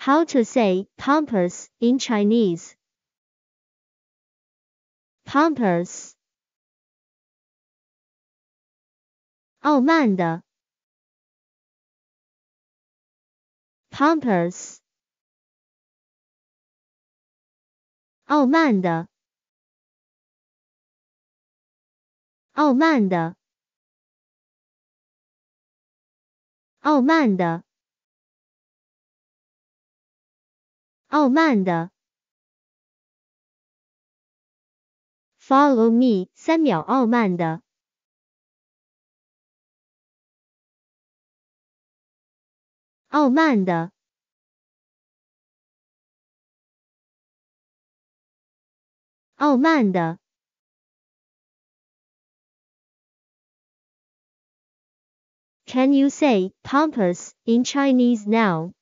How to say pompous in Chinese? Pampers，傲慢的。Pampers，傲慢的。傲慢的。傲慢的。傲慢的。Follow me，三秒傲慢的。傲慢的。傲慢的。Can you say pompous in Chinese now?